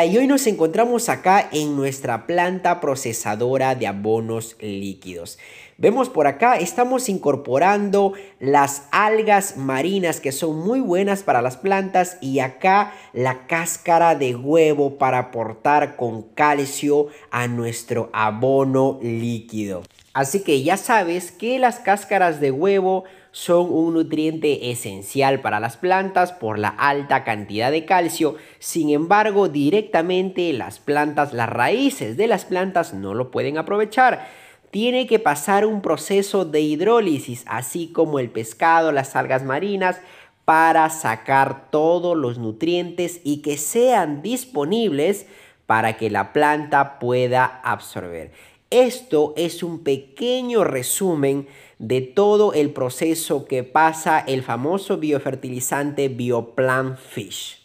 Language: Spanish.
y hoy nos encontramos acá en nuestra planta procesadora de abonos líquidos. Vemos por acá, estamos incorporando las algas marinas que son muy buenas para las plantas y acá la cáscara de huevo para aportar con calcio a nuestro abono líquido. Así que ya sabes que las cáscaras de huevo son un nutriente esencial para las plantas por la alta cantidad de calcio. Sin embargo, directamente las plantas, las raíces de las plantas no lo pueden aprovechar. Tiene que pasar un proceso de hidrólisis, así como el pescado, las algas marinas, para sacar todos los nutrientes y que sean disponibles para que la planta pueda absorber. Esto es un pequeño resumen de todo el proceso que pasa el famoso biofertilizante Bioplan Fish.